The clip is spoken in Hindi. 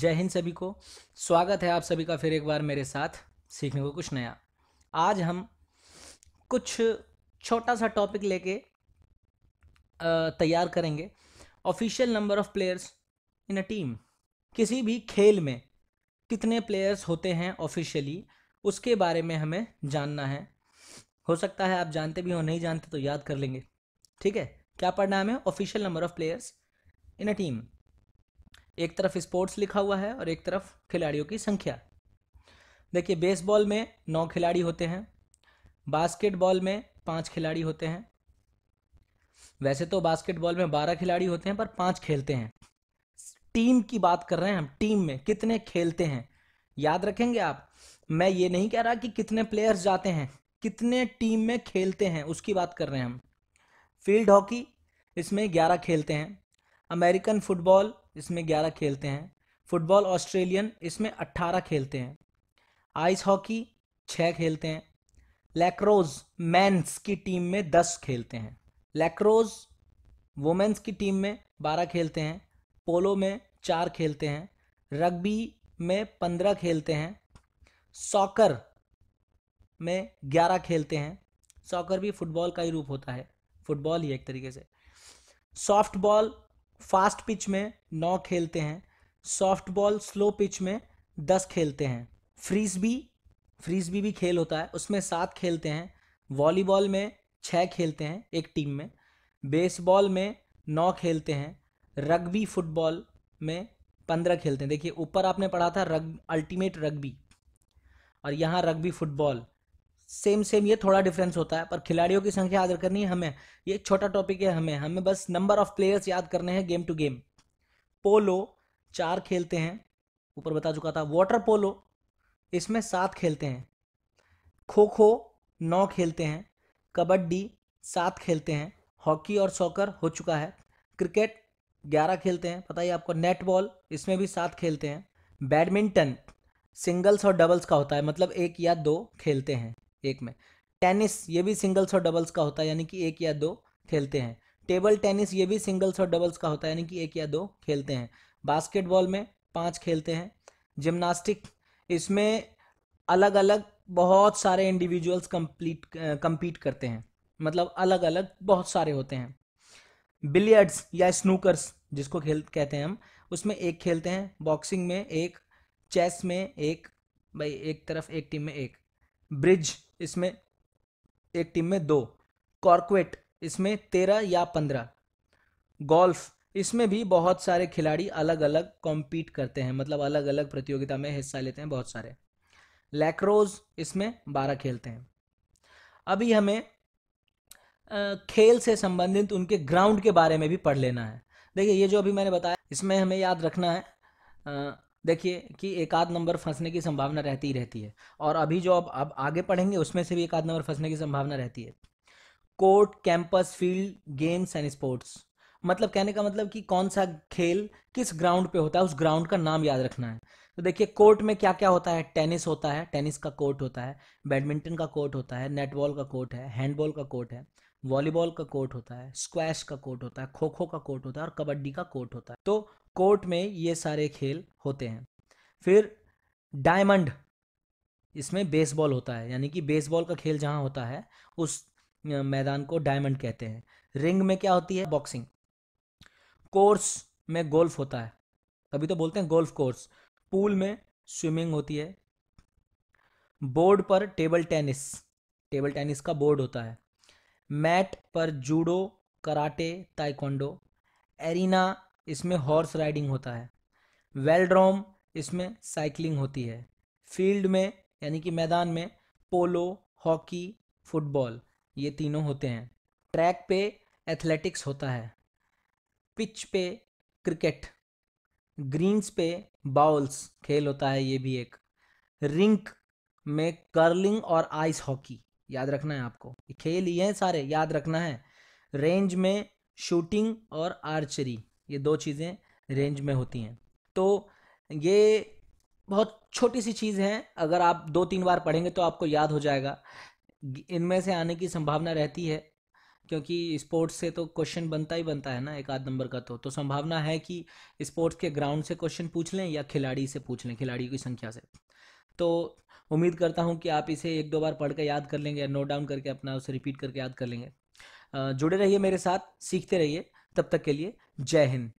जय हिंद सभी को स्वागत है आप सभी का फिर एक बार मेरे साथ सीखने को कुछ नया आज हम कुछ छोटा सा टॉपिक लेके तैयार करेंगे official number of players in a team किसी भी खेल में कितने प्लेयर्स होते हैं ऑफिशियली उसके बारे में हमें जानना है हो सकता है आप जानते भी हो नहीं जानते तो याद कर लेंगे ठीक है क्या पढ़ना है हमें official number of players in a team एक तरफ स्पोर्ट्स लिखा हुआ है और एक तरफ खिलाड़ियों की संख्या देखिए बेसबॉल में नौ खिलाड़ी होते हैं बास्केटबॉल में पाँच खिलाड़ी होते हैं वैसे तो बास्केटबॉल में बारह खिलाड़ी होते हैं पर पाँच खेलते हैं टीम की बात कर रहे हैं हम टीम में कितने खेलते हैं याद रखेंगे आप मैं ये नहीं कह रहा कि कितने प्लेयर्स जाते हैं कितने टीम में खेलते हैं उसकी बात कर रहे हैं हम फील्ड हॉकी इसमें ग्यारह खेलते हैं अमेरिकन फुटबॉल इसमें ग्यारह खेलते हैं फुटबॉल ऑस्ट्रेलियन इसमें अट्ठारह खेलते हैं आइस हॉकी छः खेलते हैं लैक्रोज मैंस की टीम में दस खेलते हैं लैक्रोज वुमेंस की टीम में बारह खेलते हैं पोलो में चार खेलते हैं रग्बी में पंद्रह खेलते हैं सॉकर में ग्यारह खेलते हैं सॉकर भी फुटबॉल का ही रूप होता है फुटबॉल ही एक तरीके से सॉफ्टबॉल फास्ट पिच में नौ खेलते हैं सॉफ्ट बॉल स्लो पिच में दस खेलते हैं फ्रीजबी फ्रीजबी भी खेल होता है उसमें सात खेलते हैं वॉलीबॉल में छः खेलते हैं एक टीम में बेसबॉल में नौ खेलते हैं रग्बी फुटबॉल में पंद्रह खेलते हैं देखिए ऊपर आपने पढ़ा था रग अल्टीमेट रग्बी और यहाँ रग्बी फुटबॉल सेम सेम ये थोड़ा डिफरेंस होता है पर खिलाड़ियों की संख्या याद करनी है हमें ये छोटा टॉपिक है हमें हमें बस नंबर ऑफ प्लेयर्स याद करने हैं गेम टू गेम पोलो चार खेलते हैं ऊपर बता चुका था वाटर पोलो इसमें सात खेलते हैं खो खो नौ खेलते हैं कबड्डी सात खेलते हैं हॉकी और सॉकर हो चुका है क्रिकेट ग्यारह खेलते हैं पता ही आपको नेटबॉल इसमें भी सात खेलते हैं बैडमिंटन सिंगल्स और डबल्स का होता है मतलब एक या दो खेलते हैं एक में टेनिस ये भी सिंगल्स और डबल्स का होता है यानी कि एक या दो खेलते हैं टेबल टेनिस ये भी सिंगल्स और डबल्स का होता है यानी कि एक या दो खेलते हैं बास्केटबॉल में पाँच खेलते हैं जिम्नास्टिक इसमें अलग अलग बहुत सारे इंडिविजुअल्स कंप्लीट कंपीट करते हैं मतलब अलग अलग बहुत सारे होते हैं बिलियर्ड्स या स्नूकर्स जिसको खेल कहते हैं हम उसमें एक खेलते हैं बॉक्सिंग में एक चेस में एक भाई एक तरफ एक टीम में एक ब्रिज इसमें एक टीम में दो कॉर्कवेट इसमें तेरह या पंद्रह गोल्फ इसमें भी बहुत सारे खिलाड़ी अलग अलग कॉम्पीट करते हैं मतलब अलग अलग प्रतियोगिता में हिस्सा लेते हैं बहुत सारे लैक्रोज इसमें बारह खेलते हैं अभी हमें खेल से संबंधित उनके ग्राउंड के बारे में भी पढ़ लेना है देखिए ये जो अभी मैंने बताया इसमें हमें याद रखना है देखिए कि एक आध नंबर फंसने की संभावना रहती ही रहती है और अभी जो अब अब आगे पढ़ेंगे उसमें से भी एक आध नंबर फंसने की संभावना रहती है court campus field games and sports मतलब कहने का मतलब कि कौन सा खेल किस ग्राउंड पे होता है उस ग्राउंड का नाम याद रखना है तो देखिए कोर्ट में क्या क्या होता है टेनिस होता है टेनिस का कोर्ट होता है बैडमिंटन का कोर्ट होता है नेटबॉल का कोर्ट है हैंडबॉल का कोर्ट है वॉलीबॉल का कोर्ट होता है स्क्वैश का कोर्ट होता है खो खो का कोर्ट होता है और कबड्डी का कोर्ट होता है तो कोर्ट में ये सारे खेल होते हैं फिर डायमंड इसमें बेसबॉल होता है यानी कि बेसबॉल का खेल जहाँ होता है उस मैदान को डायमंड कहते हैं रिंग में क्या होती है बॉक्सिंग कोर्स में गोल्फ होता है अभी तो बोलते हैं गोल्फ कोर्स पूल में स्विमिंग होती है बोर्ड पर टेबल टेनिस टेबल टेनिस का बोर्ड होता है मैट पर जूडो कराटे ताइक्वांडो एरिना इसमें हॉर्स राइडिंग होता है वेलड्रोम इसमें साइकिलिंग होती है फील्ड में यानी कि मैदान में पोलो हॉकी फुटबॉल ये तीनों होते हैं ट्रैक पे एथलेटिक्स होता है पिच पे क्रिकेट ग्रीन्स पे बाउल्स खेल होता है ये भी एक रिंक में कर्लिंग और आइस हॉकी याद रखना है आपको ये खेल ये हैं सारे याद रखना है रेंज में शूटिंग और आर्चरी ये दो चीज़ें रेंज में होती हैं तो ये बहुत छोटी सी चीज़ है अगर आप दो तीन बार पढ़ेंगे तो आपको याद हो जाएगा इनमें से आने की संभावना रहती है क्योंकि स्पोर्ट्स से तो क्वेश्चन बनता ही बनता है ना एक आध नंबर का तो तो संभावना है कि स्पोर्ट्स के ग्राउंड से क्वेश्चन पूछ लें या खिलाड़ी से पूछ लें खिलाड़ियों की संख्या से तो उम्मीद करता हूँ कि आप इसे एक दो बार पढ़ कर याद कर लेंगे नोट डाउन करके अपना उसे रिपीट करके याद कर लेंगे जुड़े रहिए मेरे साथ सीखते रहिए तब तक के लिए जय हिंद